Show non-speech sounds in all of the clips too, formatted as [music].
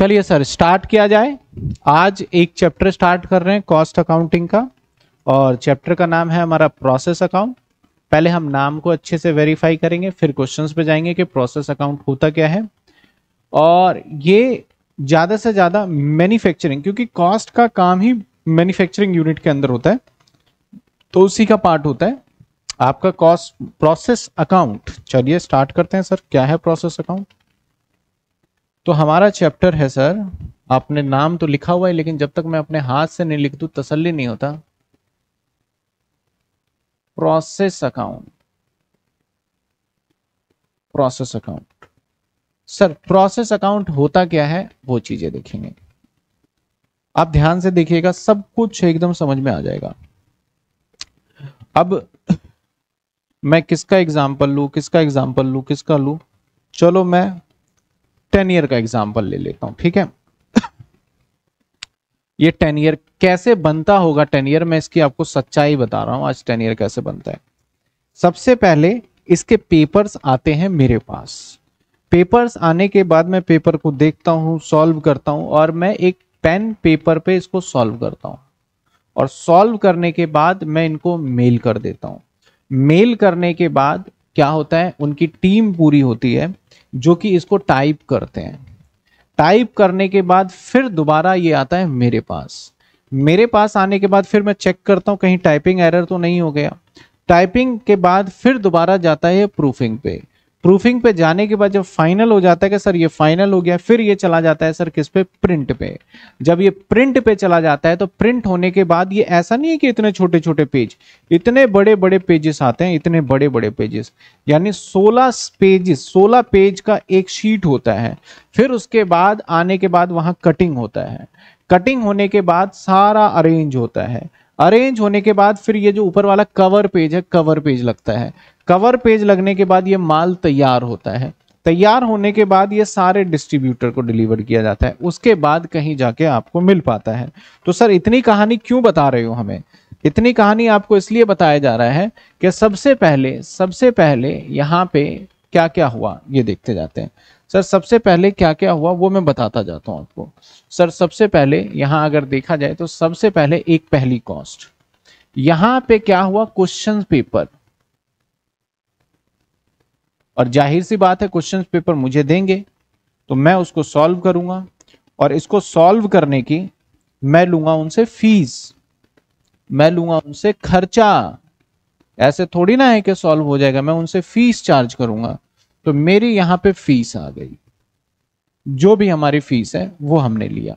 चलिए sir start किया जाए आज एक चैप्टर स्टार्ट कर रहे हैं कॉस्ट अकाउंटिंग का और चैप्टर का नाम है हमारा प्रोसेस अकाउंट पहले हम नाम को अच्छे से वेरीफाई करेंगे फिर क्वेश्चंस पे जाएंगे कि प्रोसेस अकाउंट होता क्या है और ये ज़्यादा से ज़्यादा मैन्युफैक्चरिंग क्योंकि कॉस्ट का काम ही मैन्युफैक्चरिंग यूनिट के अंदर होता है तो उसी का पार्ट होता है आपका कॉस्ट प्रोसेस अकाउंट चलिए स्टार्ट करते हैं सर क्या है प्रोसेस अकाउंट तो हमारा चैप्टर है सर आपने नाम तो लिखा हुआ है लेकिन जब तक मैं अपने हाथ से नहीं लिख दूँ तसल्ली नहीं होता process account process account sir process account होता क्या है वो चीजें देखेंगे आप ध्यान से देखिएगा सब कुछ एकदम समझ में आ जाएगा अब मैं किसका एग्जाम्पल लू किसका एग्जाम्पल लू किसका लू चलो मैं टेन ईयर का एग्जाम्पल ले लेता हूं ठीक है [coughs] ये टेन ईयर कैसे बनता होगा टेन ईयर मैं इसकी आपको सच्चाई बता रहा हूं आज टेन ईयर कैसे बनता है सबसे पहले इसके पेपर्स आते हैं मेरे पास पेपर्स आने के बाद मैं पेपर को देखता हूँ सॉल्व करता हूं और मैं एक पेन पेपर पे इसको सॉल्व करता हूं और सॉल्व करने के बाद मैं इनको मेल कर देता हूं मेल करने के बाद क्या होता है उनकी टीम पूरी होती है जो कि इसको टाइप करते हैं टाइप करने के बाद फिर दोबारा ये आता है मेरे पास मेरे पास आने के बाद फिर मैं चेक करता हूँ कहीं टाइपिंग एरर तो नहीं हो गया टाइपिंग के बाद फिर दोबारा जाता है प्रूफिंग पे प्रूफिंग पे जाने के बाद जब फाइनल हो जाता है कि सर ये फाइनल हो गया फिर ये चला जाता है सर किस पे प्रिंट पे जब ये प्रिंट पे चला जाता है तो प्रिंट होने के बाद ये ऐसा नहीं है कि इतने छोटे छोटे पेज इतने बड़े बड़े पेजेस आते हैं इतने बड़े बड़े पेजेस यानी 16 पेजेस 16 पेज का एक शीट होता है फिर उसके बाद आने के बाद वहां कटिंग होता है कटिंग होने के बाद सारा अरेंज होता है अरेंज होने के बाद फिर ये जो ऊपर वाला कवर पेज है कवर पेज लगता है कवर पेज लगने के बाद ये माल तैयार होता है तैयार होने के बाद ये सारे डिस्ट्रीब्यूटर को डिलीवर किया जाता है उसके बाद कहीं जाके आपको मिल पाता है तो सर इतनी कहानी क्यों बता रहे हो हमें इतनी कहानी आपको इसलिए बताया जा रहा है कि सबसे पहले सबसे पहले यहाँ पे क्या क्या हुआ ये देखते जाते हैं सर सबसे पहले क्या क्या हुआ वो मैं बताता जाता हूँ आपको सर सबसे पहले यहाँ अगर देखा जाए तो सबसे पहले एक पहली कॉस्ट यहाँ पे क्या हुआ क्वेश्चन पेपर और जाहिर सी बात है क्वेश्चन पेपर मुझे देंगे तो मैं उसको सॉल्व करूंगा और इसको सॉल्व करने की मैं लूंगा उनसे फीस मैं लूंगा उनसे खर्चा ऐसे थोड़ी ना है कि सॉल्व हो जाएगा मैं उनसे फीस चार्ज करूंगा तो मेरी यहां पे फीस आ गई जो भी हमारी फीस है वो हमने लिया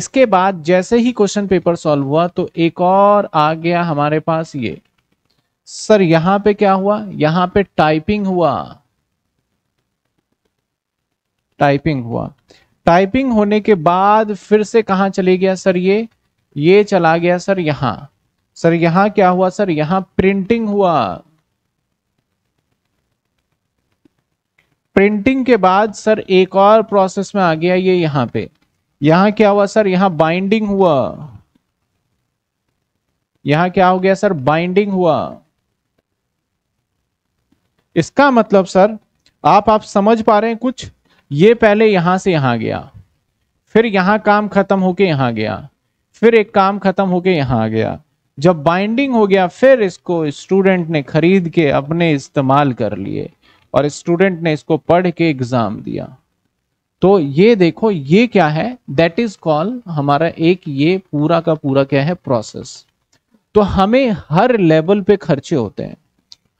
इसके बाद जैसे ही क्वेश्चन पेपर सॉल्व हुआ तो एक और आ गया हमारे पास ये सर यहां पे क्या हुआ यहां पे टाइपिंग हुआ टाइपिंग हुआ टाइपिंग होने के बाद फिर से कहा चले गया सर ये ये चला गया सर यहां सर यहां क्या हुआ सर यहां प्रिंटिंग हुआ प्रिंटिंग के बाद सर एक और प्रोसेस में आ गया ये यहां पे यहां क्या हुआ सर यहां बाइंडिंग हुआ यहां क्या हो गया सर बाइंडिंग हुआ इसका मतलब सर आप आप समझ पा रहे हैं कुछ ये पहले यहां से यहां गया फिर यहां काम खत्म होके यहां गया फिर एक काम खत्म होके यहां आ गया जब बाइंडिंग हो गया फिर इसको स्टूडेंट ने खरीद के अपने इस्तेमाल कर लिए और स्टूडेंट ने इसको पढ़ के एग्जाम दिया तो ये देखो ये क्या है दैट इज कॉल हमारा एक ये पूरा का पूरा क्या है प्रोसेस तो हमें हर लेवल पे खर्चे होते हैं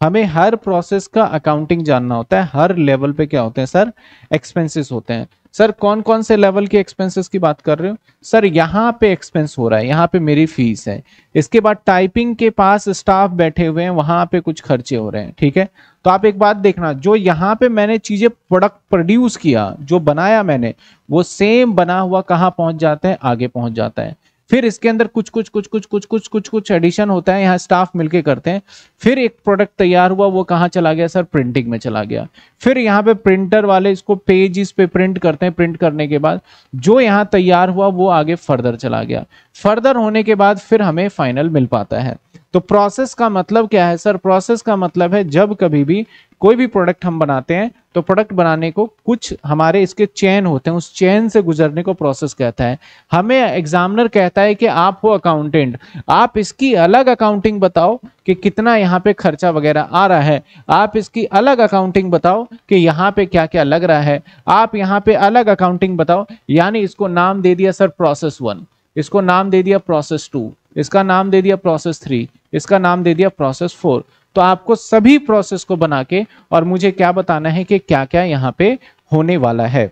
हमें हर प्रोसेस का अकाउंटिंग जानना होता है हर लेवल पे क्या होते हैं सर एक्सपेंसेस होते हैं सर कौन कौन से लेवल के एक्सपेंसेस की बात कर रहे हो सर यहाँ पे एक्सपेंस हो रहा है यहाँ पे मेरी फीस है इसके बाद टाइपिंग के पास स्टाफ बैठे हुए हैं वहां पे कुछ खर्चे हो रहे हैं ठीक है तो आप एक बात देखना जो यहाँ पे मैंने चीजें प्रोडक्ट प्रोड्यूस किया जो बनाया मैंने वो सेम बना हुआ कहाँ पहुंच जाता है आगे पहुंच जाता है फिर इसके अंदर कुछ कुछ कुछ कुछ कुछ कुछ कुछ कुछ एडिशन होता है यहाँ स्टाफ मिलके करते हैं फिर एक प्रोडक्ट तैयार हुआ वो कहाँ चला गया सर प्रिंटिंग में चला गया फिर यहाँ पे प्रिंटर वाले इसको पेज पे प्रिंट करते हैं प्रिंट करने के बाद जो यहाँ तैयार हुआ वो आगे फर्दर चला गया फर्दर होने के बाद फिर हमें फाइनल मिल पाता है तो प्रोसेस का मतलब क्या है सर प्रोसेस का मतलब है जब कभी भी कोई भी प्रोडक्ट हम बनाते हैं तो प्रोडक्ट बनाने को कुछ हमारे इसके चैन होते हैं उस चैन से गुजरने को प्रोसेस कहता है हमें एग्जामिनर कहता है कि आप हो अकाउंटेंट आप इसकी अलग अकाउंटिंग बताओ कि कितना यहाँ पे खर्चा वगैरह आ रहा है आप इसकी अलग अकाउंटिंग बताओ कि यहाँ पे क्या क्या लग रहा है आप यहाँ पे अलग अकाउंटिंग बताओ यानी इसको नाम दे दिया सर प्रोसेस वन इसको नाम दे दिया प्रोसेस टू इसका नाम दे दिया प्रोसेस थ्री इसका नाम दे दिया प्रोसेस फोर तो आपको सभी प्रोसेस को बना के और मुझे क्या बताना है कि क्या क्या यहाँ पे होने वाला है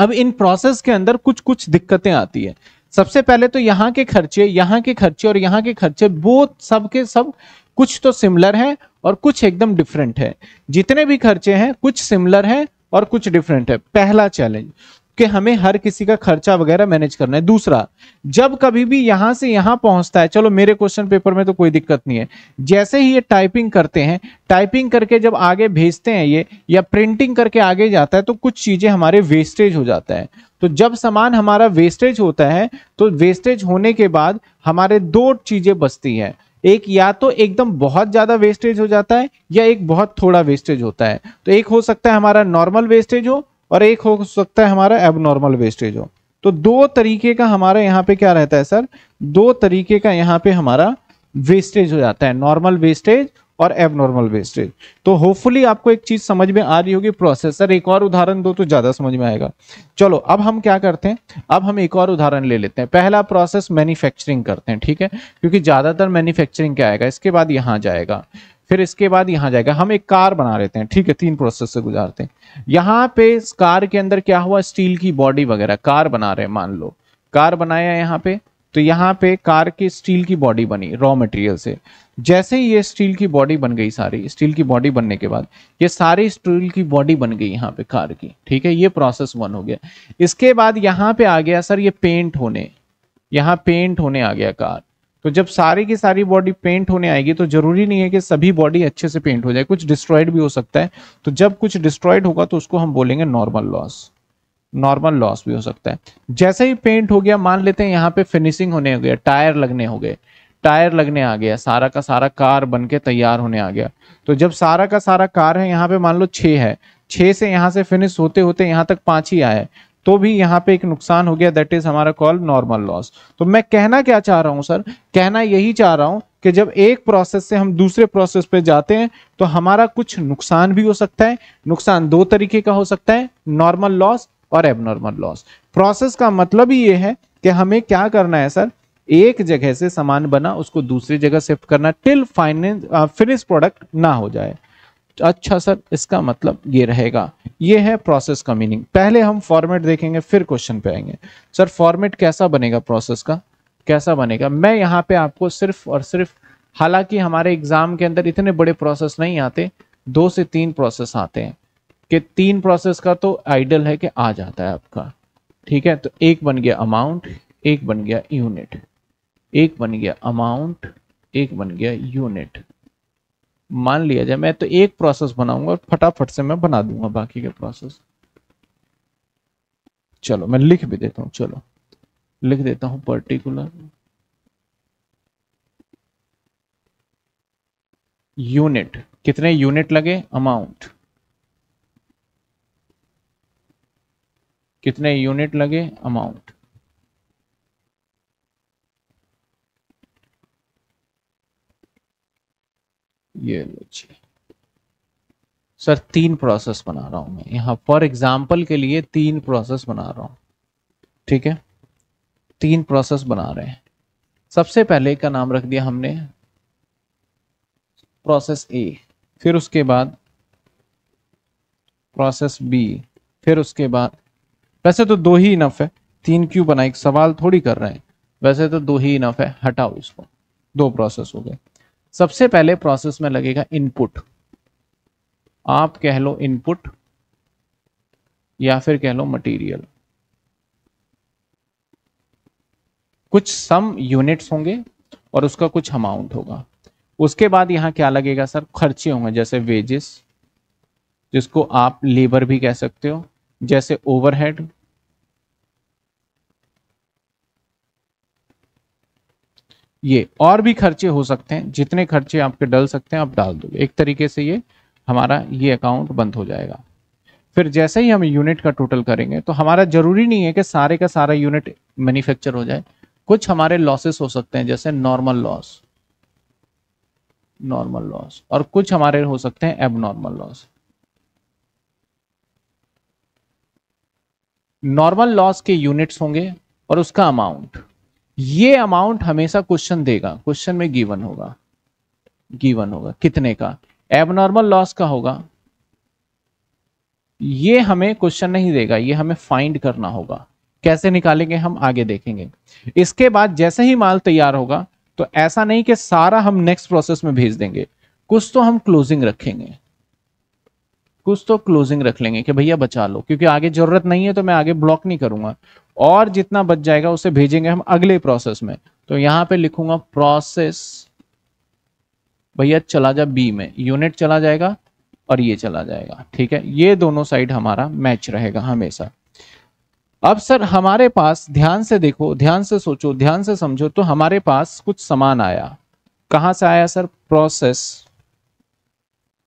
अब इन प्रोसेस के अंदर कुछ कुछ दिक्कतें आती है सबसे पहले तो यहाँ के खर्चे यहाँ के खर्चे और यहाँ के खर्चे बोथ सब के सब कुछ तो सिमिलर है और कुछ एकदम डिफरेंट है जितने भी खर्चे हैं कुछ सिमिलर है और कुछ डिफरेंट है पहला चैलेंज कि हमें हर किसी का खर्चा वगैरह मैनेज करना है दूसरा जब कभी भी यहां से यहां पहुंचता है चलो मेरे क्वेश्चन पेपर में तो कोई दिक्कत नहीं है जैसे ही ये टाइपिंग करते हैं टाइपिंग करके जब आगे भेजते हैं ये या प्रिंटिंग करके आगे जाता है तो कुछ चीजें हमारे वेस्टेज हो जाता है तो जब सामान हमारा वेस्टेज होता है तो वेस्टेज होने के बाद हमारे दो चीजें बचती हैं एक या तो एकदम बहुत ज्यादा वेस्टेज हो जाता है या एक बहुत थोड़ा वेस्टेज होता है तो एक हो सकता है हमारा नॉर्मल वेस्टेज हो और एक हो सकता है हमारा एबनॉर्मल वेस्टेज हो तो दो तरीके का हमारा यहाँ पे क्या रहता है सर दो तरीके का यहाँ पे हमारा वेस्टेज हो जाता है नॉर्मल वेस्टेज और एबनॉर्मल वेस्टेज तो होपफुली आपको एक चीज समझ में आ रही होगी प्रोसेसर एक और उदाहरण दो तो ज्यादा समझ में आएगा चलो अब हम क्या करते हैं अब हम एक और उदाहरण ले लेते हैं पहला प्रोसेस मैन्युफैक्चरिंग करते हैं ठीक है क्योंकि ज्यादातर मैन्युफैक्चरिंग क्या आएगा इसके बाद यहाँ जाएगा फिर इसके बाद यहाँ जाएगा हम एक कार बना लेते हैं ठीक है तीन प्रोसेस से गुजारते हैं यहाँ पे इस कार के अंदर क्या हुआ स्टील की बॉडी वगैरह कार बना रहे हैं मान लो कार बनाया यहाँ पे तो यहाँ पे कार की स्टील की बॉडी बनी रॉ मटेरियल से जैसे ही ये स्टील की बॉडी बन गई सारी स्टील की बॉडी बनने के बाद ये सारी स्टील की बॉडी बन गई यहाँ पे कार की ठीक है ये प्रोसेस वन हो गया इसके बाद यहाँ पे आ गया सर ये पेंट होने यहाँ पेंट होने आ गया कार तो जब सारी की सारी बॉडी पेंट होने आएगी तो जरूरी नहीं है कि सभी बॉडी अच्छे से पेंट हो जाए कुछ डिस्ट्रॉयड भी हो सकता है तो जब कुछ डिस्ट्रॉयड होगा तो उसको हम बोलेंगे नॉर्मल लॉस नॉर्मल लॉस भी हो सकता है जैसे ही पेंट हो गया मान लेते हैं यहाँ पे फिनिशिंग होने हो गया टायर लगने हो गए टायर लगने आ गया सारा का सारा कार बन के तैयार होने आ गया तो जब सारा का सारा कार है यहाँ पे मान लो छे है छे से यहाँ से फिनिश होते होते यहाँ तक पांच ही आए तो भी यहाँ पे एक नुकसान हो गया दैट इज हमारा कॉल नॉर्मल लॉस तो मैं कहना क्या चाह रहा हूँ सर कहना यही चाह रहा हूँ कि जब एक प्रोसेस से हम दूसरे प्रोसेस पे जाते हैं तो हमारा कुछ नुकसान भी हो सकता है नुकसान दो तरीके का हो सकता है नॉर्मल लॉस और एबनॉर्मल लॉस प्रोसेस का मतलब ही ये है कि हमें क्या करना है सर एक जगह से सामान बना उसको दूसरी जगह शिफ्ट करना टिल फाइनेंस फिनिश प्रोडक्ट ना हो जाए अच्छा सर इसका मतलब ये रहेगा ये है प्रोसेस का मीनिंग पहले हम फॉर्मेट देखेंगे फिर क्वेश्चन पे आएंगे सर फॉर्मेट कैसा बनेगा प्रोसेस का कैसा बनेगा मैं यहाँ पे आपको सिर्फ और सिर्फ हालांकि हमारे एग्जाम के अंदर इतने बड़े प्रोसेस नहीं आते दो से तीन प्रोसेस आते हैं कि तीन प्रोसेस का तो आइडल है कि आ जाता है आपका ठीक है तो एक बन गया अमाउंट एक बन गया यूनिट एक बन गया अमाउंट एक बन गया यूनिट मान लिया जाए मैं तो एक प्रोसेस बनाऊंगा और फटाफट से मैं बना दूंगा बाकी के प्रोसेस चलो मैं लिख भी देता हूं चलो लिख देता हूं पर्टिकुलर यूनिट कितने यूनिट लगे अमाउंट कितने यूनिट लगे अमाउंट ये लो जी सर तीन प्रोसेस बना रहा हूं मैं यहां फॉर एग्जांपल के लिए तीन प्रोसेस बना रहा हूं ठीक है तीन प्रोसेस बना रहे हैं सबसे पहले का नाम रख दिया हमने प्रोसेस ए फिर उसके बाद प्रोसेस बी फिर उसके बाद वैसे तो दो ही इनफ है तीन क्यों बनाए सवाल थोड़ी कर रहे हैं वैसे तो दो ही इनफ है हटाओ इसको दो प्रोसेस हो गए सबसे पहले प्रोसेस में लगेगा इनपुट आप कह लो इनपुट या फिर कह लो मटेरियल कुछ सम यूनिट्स होंगे और उसका कुछ अमाउंट होगा उसके बाद यहां क्या लगेगा सर खर्चे होंगे जैसे वेजेस जिसको आप लेबर भी कह सकते हो जैसे ओवरहेड ये और भी खर्चे हो सकते हैं जितने खर्चे आपके डल सकते हैं आप डाल दो एक तरीके से ये हमारा ये अकाउंट बंद हो जाएगा फिर जैसे ही हम यूनिट का टोटल करेंगे तो हमारा जरूरी नहीं है कि सारे का सारा यूनिट मैन्युफैक्चर हो जाए कुछ हमारे लॉसेस हो सकते हैं जैसे नॉर्मल लॉस नॉर्मल लॉस और कुछ हमारे हो सकते हैं एबनॉर्मल लॉस नॉर्मल लॉस के यूनिट्स होंगे और उसका अमाउंट ये अमाउंट हमेशा क्वेश्चन देगा क्वेश्चन में गिवन होगा गिवन होगा कितने का एबनॉर्मल लॉस का होगा ये हमें क्वेश्चन नहीं देगा ये हमें फाइंड करना होगा कैसे निकालेंगे हम आगे देखेंगे इसके बाद जैसे ही माल तैयार होगा तो ऐसा नहीं कि सारा हम नेक्स्ट प्रोसेस में भेज देंगे कुछ तो हम क्लोजिंग रखेंगे कुछ तो क्लोजिंग रख लेंगे कि भैया बचा लो क्योंकि आगे जरूरत नहीं है तो मैं आगे ब्लॉक नहीं करूंगा और जितना बच जाएगा उसे भेजेंगे हम अगले प्रोसेस में तो यहां पे लिखूंगा प्रोसेस भैया चला जा बी में यूनिट चला जाएगा और ये चला जाएगा ठीक है ये दोनों साइड हमारा मैच रहेगा हमेशा अब सर हमारे पास ध्यान से देखो ध्यान से सोचो ध्यान से समझो तो हमारे पास कुछ सामान आया कहां से आया सर प्रोसेस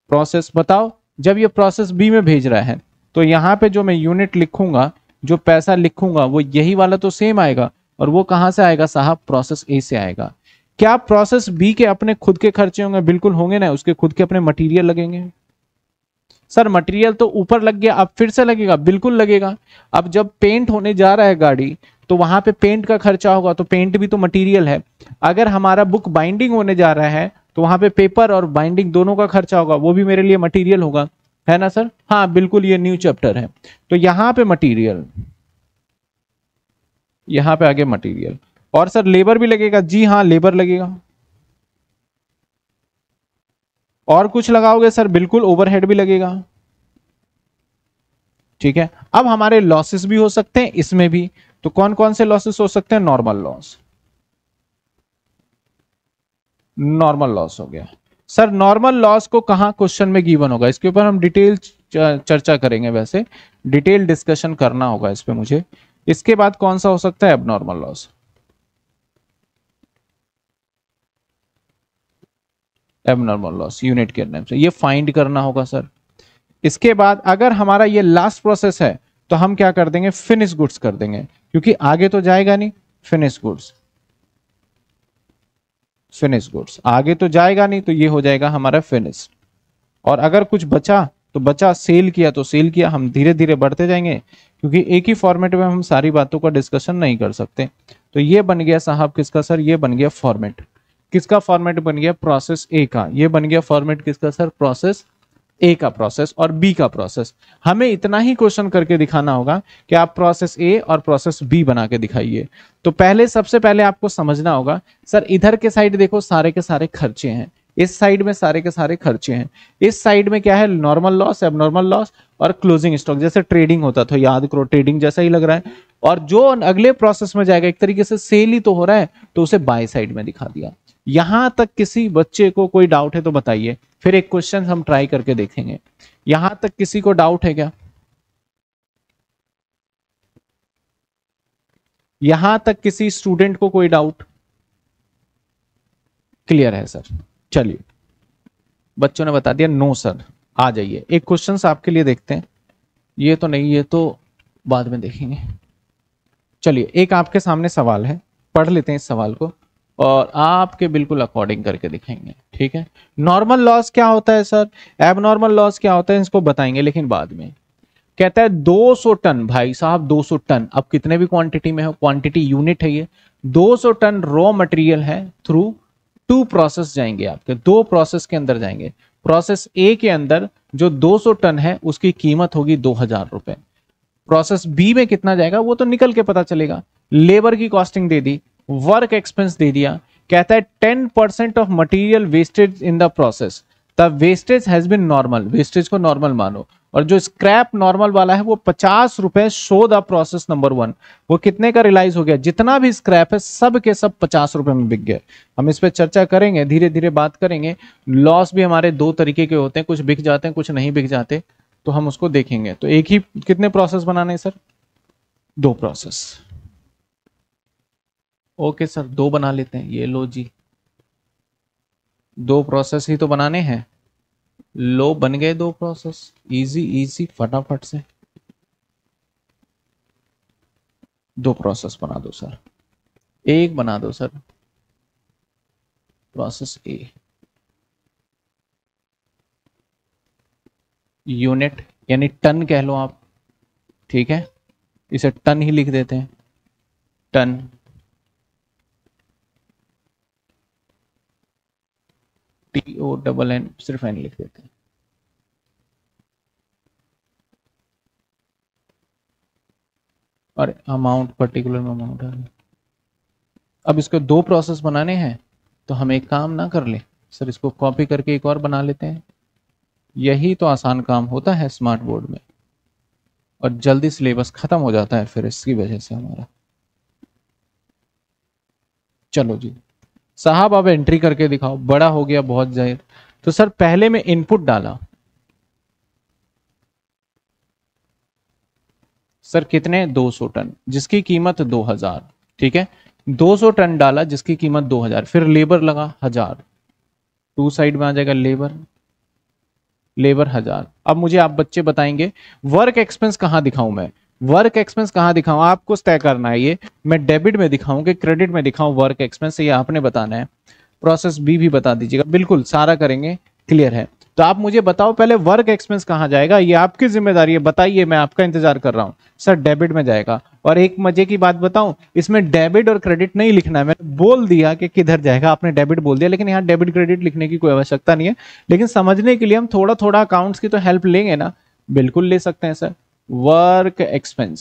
प्रोसेस बताओ जब ये प्रोसेस बी में भेज रहा है तो यहां पे जो मैं यूनिट लिखूंगा जो पैसा लिखूंगा वो यही वाला तो सेम आएगा और वो कहाँ से आएगा साहब प्रोसेस ए से आएगा क्या प्रोसेस बी के अपने खुद के खर्चे होंगे बिल्कुल होंगे ना उसके खुद के अपने मटेरियल लगेंगे सर मटेरियल तो ऊपर लग गया अब फिर से लगेगा बिल्कुल लगेगा अब जब पेंट होने जा रहा है गाड़ी तो वहां पे पेंट का खर्चा होगा तो पेंट भी तो मटेरियल है अगर हमारा बुक बाइंडिंग होने जा रहा है तो वहां पे पेपर और बाइंडिंग दोनों का खर्चा होगा वो भी मेरे लिए मटेरियल होगा है ना सर हाँ बिल्कुल ये न्यू चैप्टर है तो यहां पे मटेरियल यहां पे आगे मटेरियल और सर लेबर भी लगेगा जी हाँ लेबर लगेगा और कुछ लगाओगे सर बिल्कुल ओवरहेड भी लगेगा ठीक है अब हमारे लॉसेस भी हो सकते हैं इसमें भी तो कौन कौन से लॉसेस हो सकते हैं नॉर्मल लॉस नॉर्मल लॉस हो गया सर नॉर्मल लॉस को कहा क्वेश्चन में गिवन होगा इसके ऊपर हम डिटेल चर्चा करेंगे वैसे डिटेल डिस्कशन करना होगा इस पर मुझे इसके बाद कौन सा हो सकता है abnormal loss abnormal loss unit के नाम से ये फाइंड करना होगा सर इसके बाद अगर हमारा ये लास्ट प्रोसेस है तो हम क्या कर देंगे फिनिश गुड्स कर देंगे क्योंकि आगे तो जाएगा नहीं फिनिश गुड्स फिनिश गुड्स आगे तो जाएगा नहीं तो ये हो जाएगा हमारा फिनिश और अगर कुछ बचा तो बचा सेल किया तो सेल किया हम धीरे धीरे बढ़ते जाएंगे क्योंकि एक ही फॉर्मेट में हम सारी बातों का डिस्कशन नहीं कर सकते तो ये बन गया साहब किसका सर ये बन गया फॉर्मेट किसका फॉर्मेट बन गया प्रोसेस ए का ये बन गया फॉर्मेट किसका सर प्रोसेस ए का प्रोसेस और बी का प्रोसेस हमें इतना ही क्वेश्चन करके दिखाना होगा कि आप प्रोसेस ए और प्रोसेस बी बना के दिखाइए तो पहले सबसे पहले आपको समझना होगा सर इधर के साइड देखो सारे के सारे खर्चे हैं इस साइड में सारे के सारे खर्चे हैं इस साइड में क्या है normal loss abnormal loss और क्लोजिंग स्टॉक जैसे ट्रेडिंग होता था याद करो ट्रेडिंग जैसा ही लग रहा है और जो अगले प्रोसेस में जाएगा एक तरीके से सेल ही तो हो रहा है तो उसे बाय साइड में दिखा दिया यहां तक किसी बच्चे को कोई डाउट है तो बताइए फिर एक क्वेश्चन हम ट्राई करके देखेंगे यहां तक किसी को डाउट है क्या यहां तक किसी स्टूडेंट को कोई डाउट क्लियर है सर चलिए बच्चों ने बता दिया नो सर आ जाइए एक क्वेश्चन आपके लिए देखते हैं ये तो नहीं ये तो बाद में देखेंगे चलिए एक आपके सामने सवाल है पढ़ लेते हैं इस सवाल को और आपके बिल्कुल अकॉर्डिंग करके दिखेंगे ठीक है नॉर्मल लॉस क्या होता है सर एबनॉर्मल लॉस क्या होता है इसको बताएंगे लेकिन बाद में कहता है 200 टन भाई साहब 200 टन अब कितने भी क्वांटिटी में हो क्वांटिटी यूनिट है ये 200 टन रॉ मटेरियल है थ्रू टू प्रोसेस जाएंगे आपके दो प्रोसेस के अंदर जाएंगे प्रोसेस ए के अंदर जो 200 टन है उसकी कीमत होगी दो हजार रुपए प्रोसेस बी में कितना जाएगा वो तो निकल के पता चलेगा लेबर की कॉस्टिंग दे दी वर्क एक्सपेंस दे दिया कहता है ten percent of material wastage in the process the wastage has been normal wastage को नॉर्मल मानो और जो स्क्रैप नॉर्मल वाला है वो पचास रुपए show the process number one वो कितने का रिलाइज हो गया जितना भी स्क्रैप है सब के सब पचास रुपए में बिक गया हम इस पर चर्चा करेंगे धीरे धीरे बात करेंगे लॉस भी हमारे दो तरीके के होते हैं कुछ बिक जाते हैं कुछ नहीं बिक जाते तो हम उसको देखेंगे तो एक ही कितने प्रोसेस बनाने सर दो प्रोसेस ओके सर दो बना लेते हैं ये लो जी दो प्रोसेस ही तो बनाने हैं लो बन गए दो प्रोसेस इजी इजी फटाफट से दो प्रोसेस बना दो सर एक बना दो सर प्रोसेस ए यूनिट यानी टन कह लो आप ठीक है इसे टन ही लिख देते हैं ton T O double N सिर्फ एन लिख देते हैं और अमाउंट पर्टिकुलर में अमाउंट आ अब इसको दो प्रोसेस बनाने हैं तो हम एक काम ना कर ले सर इसको कॉपी करके एक और बना लेते हैं यही तो आसान काम होता है स्मार्ट बोर्ड में और जल्दी सिलेबस ख़त्म हो जाता है फिर इसकी वजह से हमारा चलो जी साहब आप एंट्री करके दिखाओ बड़ा हो गया बहुत जाहिर तो सर पहले में इनपुट डाला सर कितने 200 टन जिसकी कीमत 2000 ठीक है 200 टन डाला जिसकी कीमत 2000 फिर लेबर लगा हजार टू साइड में आ जाएगा लेबर लेबर हजार अब मुझे आप बच्चे बताएंगे वर्क एक्सपेंस कहां दिखाऊं मैं वर्क एक्सपेंस कहाँ दिखाऊं आपको तय करना है ये मैं डेबिट में दिखाऊं कि क्रेडिट में दिखाऊं वर्क एक्सपेंस ये आपने बताना है प्रोसेस बी भी बता दीजिएगा बिल्कुल सारा करेंगे क्लियर है तो आप मुझे बताओ पहले वर्क एक्सपेंस कहाँ जाएगा ये आपकी जिम्मेदारी है बताइए मैं आपका इंतजार कर रहा हूँ सर डेबिट में जाएगा और एक मजे की बात बताऊं इसमें डेबिट और क्रेडिट नहीं लिखना है मैंने बोल दिया कि किधर जाएगा आपने डेबिट बोल दिया लेकिन यहाँ डेबिट क्रेडिट लिखने की कोई आवश्यकता नहीं है लेकिन समझने के लिए हम थोड़ा थोड़ा अकाउंट्स की तो हेल्प लेंगे ना बिल्कुल ले सकते हैं sir work expense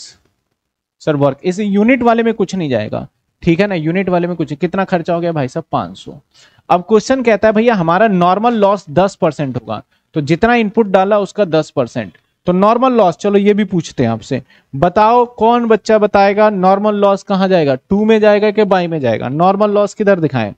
sir work इस यूनिट वाले में कुछ नहीं जाएगा ठीक है ना यूनिट वाले में कुछ कितना खर्चा हो गया भाई साहब पांच अब क्वेश्चन कहता है भैया हमारा नॉर्मल लॉस दस परसेंट होगा तो जितना इनपुट डाला उसका दस परसेंट तो नॉर्मल लॉस चलो ये भी पूछते हैं आपसे बताओ कौन बच्चा बताएगा नॉर्मल लॉस कहां जाएगा टू में जाएगा कि बाई में जाएगा नॉर्मल लॉस किधर दिखाएं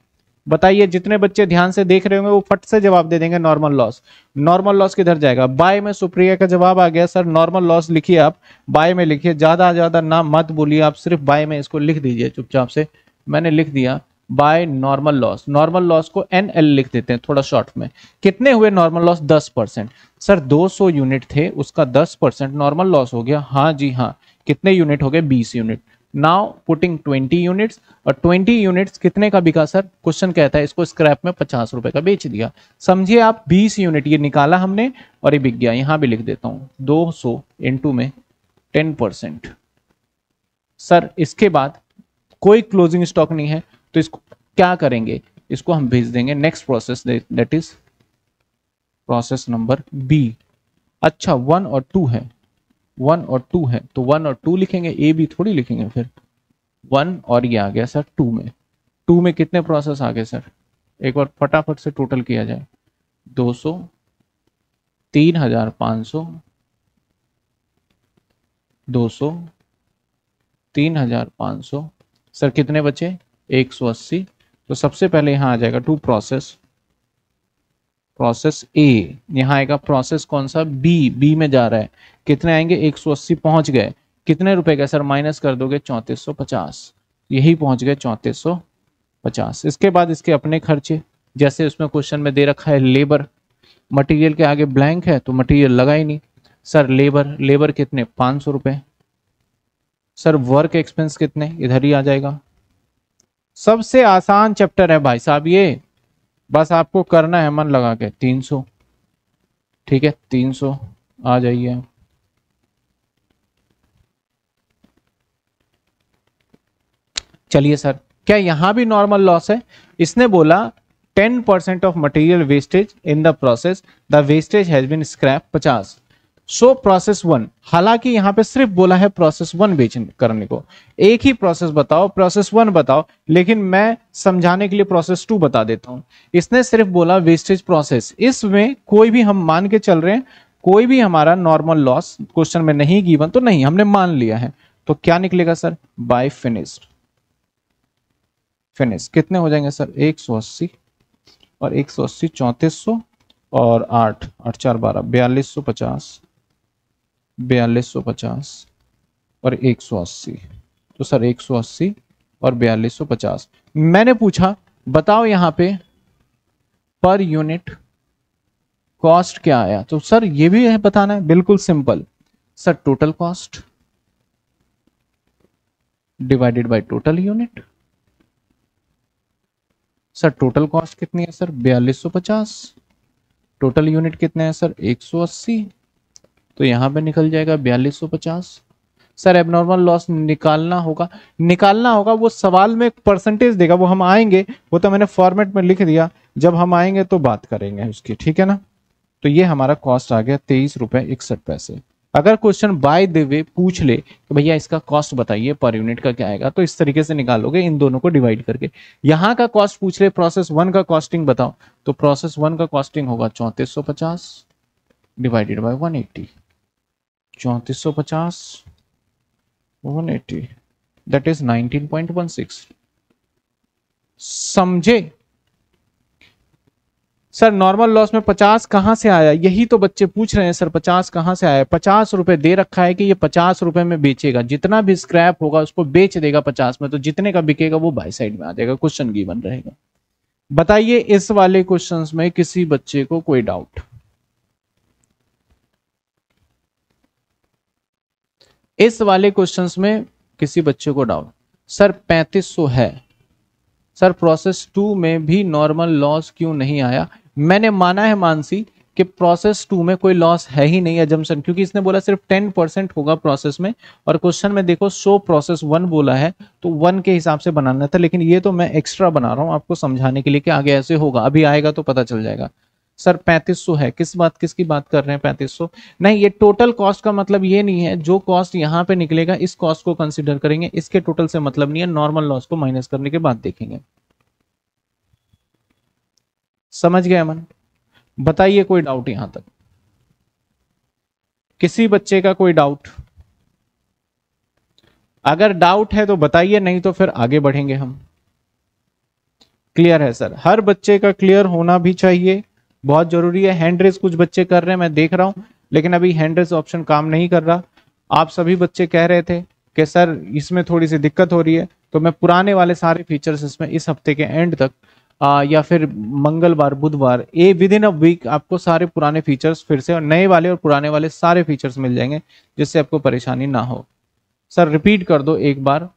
बताइए जितने बच्चे ध्यान से देख रहे होंगे वो फट से जवाब दे देंगे नॉर्मल लॉस नॉर्मल लॉस किधर जाएगा बाय में सुप्रिया का जवाब आ गया सर नॉर्मल लॉस लिखिए आप बाय में लिखिए ज्यादा ज्यादा नाम मत बोलिए आप सिर्फ बाय में इसको लिख दीजिए चुपचाप से मैंने लिख दिया by normal loss normal loss को एन एल लिख देते हैं थोड़ा शॉर्ट में कितने हुए नॉर्मल लॉस दस परसेंट सर सौ यूनिट थे उसका दस परसेंट नॉर्मल लॉस हो गया हाँ जी हाँ कितने यूनिट हो गए बीस यूनिट नाउ पुटिंग 20 यूनिट्स और 20 यूनिट्स कितने का बिका सर क्वेश्चन कहता है इसको स्क्रैप में पचास रुपए का बेच दिया समझिए आप 20 यूनिट ये निकाला हमने और ये बिक गया यहां भी लिख देता हूं 200 सौ में टेन परसेंट सर इसके बाद कोई क्लोजिंग स्टॉक नहीं है तो इसको क्या करेंगे इसको हम भेज देंगे next process that is process number B अच्छा वन और टू है वन और टू है तो वन और टू लिखेंगे ए बी थोड़ी लिखेंगे फिर वन और ये आ गया सर टू में टू में कितने प्रोसेस आ गए सर एक बार फटाफट से टोटल किया जाए दो सौ तीन हजार पाँच सौ दो सौ तीन हजार पाँच सौ सर कितने बचे एक सौ अस्सी तो सबसे पहले यहाँ आ जाएगा टू प्रोसेस प्रोसेस ए यहाँ आएगा प्रोसेस कौन सा बी बी में जा रहा है कितने आएंगे 180 पहुंच गए कितने रुपए का सर माइनस कर दोगे 3450 यही पहुंच गए 3450 इसके बाद इसके अपने खर्चे जैसे उसमें क्वेश्चन में दे रखा है लेबर मटेरियल के आगे ब्लैंक है तो मटेरियल लगा ही नहीं सर लेबर लेबर कितने पाँच सौ सर वर्क एक्सपेंस कितने इधर ही आ जाएगा सबसे आसान चैप्टर है भाई साहब ये बस आपको करना है मन लगा के तीन 300 ठीक है तीन 300 आ जाइए चलिए सर क्या यहां भी नॉर्मल लॉस है इसने बोला ten percent of material wastage in the process the wastage has been scrap पचास सो प्रोसेस वन हालांकि यहाँ पे सिर्फ बोला है प्रोसेस वन बेचने करने को एक ही प्रोसेस बताओ प्रोसेस वन बताओ लेकिन मैं समझाने के लिए प्रोसेस टू बता देता हूँ इसने सिर्फ बोला वेस्टेज प्रोसेस इसमें कोई भी हम मान के चल रहे हैं कोई भी हमारा नॉर्मल लॉस क्वेश्चन में नहीं गिवन तो नहीं हमने मान लिया है तो क्या निकलेगा सर बाय फिनिस्ड फिनिश कितने हो जाएंगे सर 180 और 180 सौ और 8 आठ चार बारह बयालीस सौ पचास बयालीस सौ पचास और एक सौ अस्सी तो सर एक सौ अस्सी और बयालीस सौ पचास मैंने पूछा बताओ यहां पे पर यूनिट कॉस्ट क्या आया तो सर ये भी है बताना है बिल्कुल simple sir total cost divided by total unit sir total cost कितनी है सर बयालीस सौ पचास टोटल यूनिट कितने हैं सर 180 तो यहाँ पे निकल जाएगा बयालीस सर एबनॉर्मल लॉस निकालना होगा निकालना होगा वो सवाल में परसेंटेज देगा वो हम आएंगे वो तो मैंने फॉर्मेट में लिख दिया जब हम आएंगे तो बात करेंगे उसकी ठीक है ना तो ये हमारा कॉस्ट आ गया तेईस रुपए इकसठ पैसे अगर क्वेश्चन बाय द वे पूछ ले कि भैया इसका कॉस्ट बताइए पर यूनिट का क्या आएगा तो इस तरीके से निकालोगे इन दोनों को डिवाइड करके यहाँ का कॉस्ट पूछ ले प्रोसेस वन का कॉस्टिंग बताओ तो प्रोसेस वन का कॉस्टिंग होगा चौंतीस डिवाइडेड बाय 180 चौंतीस सौ पचास one eighty that is nineteen point one six समझे सर नॉर्मल लॉस में पचास कहां से आया यही तो बच्चे पूछ रहे हैं सर पचास कहां से आया पचास रुपए दे रखा है कि ये पचास रुपए में बेचेगा जितना भी स्क्रैप होगा उसको बेच देगा पचास में तो जितने का बिकेगा वो बाई साइड में आ जाएगा क्वेश्चन गिवन रहेगा बताइए इस वाले क्वेश्चंस में किसी बच्चे को कोई डाउट इस वाले क्वेश्चन में किसी बच्चे को डाउट सर 3500 है सर प्रोसेस टू में भी नॉर्मल लॉस क्यों नहीं आया मैंने माना है मानसी कि प्रोसेस टू में कोई लॉस है ही नहीं एजम्सन क्योंकि इसने बोला सिर्फ टेन परसेंट होगा प्रोसेस में और क्वेश्चन में देखो सो प्रोसेस वन बोला है तो वन के हिसाब से बनाना था लेकिन ये तो मैं एक्स्ट्रा बना रहा हूं आपको समझाने के लिए कि आगे ऐसे होगा अभी आएगा तो पता चल जाएगा सर 3500 है किस बात किसकी बात कर रहे हैं 3500 नहीं ये टोटल कॉस्ट का मतलब ये नहीं है जो कॉस्ट यहाँ पे निकलेगा इस कॉस्ट को कंसिडर करेंगे इसके टोटल से मतलब नहीं है नॉर्मल लॉस को माइनस करने के बाद देखेंगे समझ गया अमन बताइए कोई डाउट यहां तक किसी बच्चे का कोई डाउट अगर डाउट है तो बताइए नहीं तो फिर आगे बढ़ेंगे हम क्लियर है सर हर बच्चे का क्लियर होना भी चाहिए बहुत जरूरी है हैंड रेस कुछ बच्चे कर रहे हैं मैं देख रहा हूँ लेकिन अभी हैंड रेस ऑप्शन काम नहीं कर रहा आप सभी बच्चे कह रहे थे कि सर इसमें थोड़ी सी दिक्कत हो रही है तो मैं पुराने वाले सारे फीचर्स इसमें इस हफ्ते के एंड तक आ, या फिर मंगलवार बुधवार ए विद इन अ वीक आपको सारे पुराने फीचर्स फिर से और नए वाले और पुराने वाले सारे फीचर्स मिल जाएंगे जिससे आपको परेशानी ना हो सर रिपीट कर दो एक बार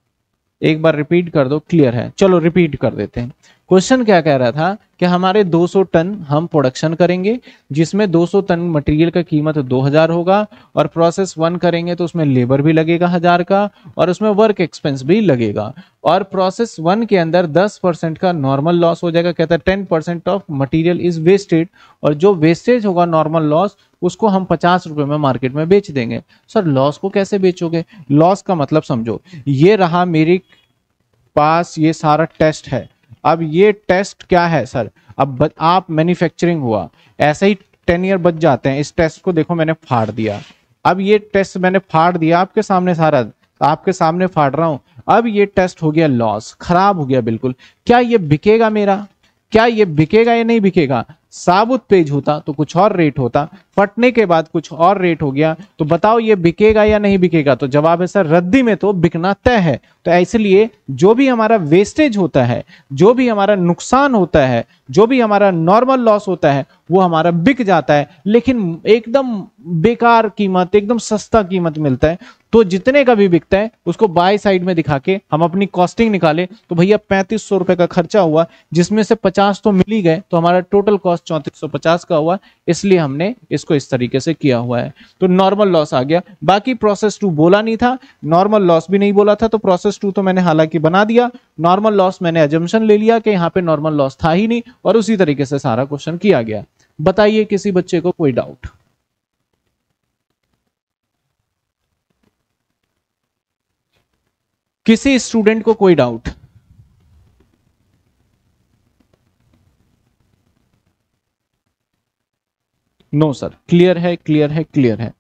एक बार रिपीट कर दो क्लियर है चलो रिपीट कर देते हैं क्वेश्चन क्या कह रहा था कि हमारे 200 टन हम प्रोडक्शन करेंगे जिसमें 200 टन मटेरियल का कीमत 2000 होगा और प्रोसेस वन करेंगे तो उसमें लेबर भी लगेगा हजार का और उसमें वर्क एक्सपेंस भी लगेगा और प्रोसेस वन के अंदर 10 परसेंट का नॉर्मल लॉस हो जाएगा कहता है ten percent of material is wasted और जो वेस्टेज होगा नॉर्मल लॉस उसको हम पचास रुपए में मार्केट में बेच देंगे सर लॉस को कैसे बेचोगे लॉस का मतलब समझो ये रहा मेरी पास ये सारा टेस्ट है अब ये टेस्ट क्या है सर अब आप मैन्युफैक्चरिंग हुआ ऐसे ही टेन ईयर बच जाते हैं इस टेस्ट को देखो मैंने फाड़ दिया अब ये टेस्ट मैंने फाड़ दिया आपके सामने सारा आपके सामने फाड़ रहा हूं अब ये टेस्ट हो गया लॉस खराब हो गया बिल्कुल क्या ये बिकेगा मेरा क्या ये बिकेगा या नहीं बिकेगा साबुत पेज होता तो कुछ और रेट होता फटने के बाद कुछ और रेट हो गया तो बताओ ये बिकेगा या नहीं बिकेगा तो जवाब है सर रद्दी में तो बिकना तय है तो इसलिए जो भी हमारा वेस्टेज होता है जो भी हमारा नुकसान होता है जो भी हमारा नॉर्मल लॉस होता है वो हमारा बिक जाता है लेकिन एकदम बेकार कीमत एकदम सस्ता कीमत मिलता है तो जितने का भी बिकता है उसको बाय साइड में दिखा के हम अपनी कॉस्टिंग निकाले तो भैया पैंतीस सौ रुपए का खर्चा हुआ जिसमें से पचास तो मिली गए तो हमारा टोटल कॉस्ट चौंतीस सौ पचास का हुआ इसलिए हमने इस इसको इस तरीके से किया हुआ है तो नॉर्मल लॉस आ गया बाकी प्रोसेस टू बोला नहीं था नॉर्मल लॉस भी नहीं बोला था तो प्रोसेस टू तो मैंने हालांकि बना दिया नॉर्मल लॉस मैंने एजम्पन ले लिया कि यहाँ पे नॉर्मल लॉस था ही नहीं और उसी तरीके से सारा क्वेश्चन किया गया बताइए किसी बच्चे को कोई डाउट किसी स्टूडेंट को कोई डाउट नो सर क्लियर है क्लियर है क्लियर है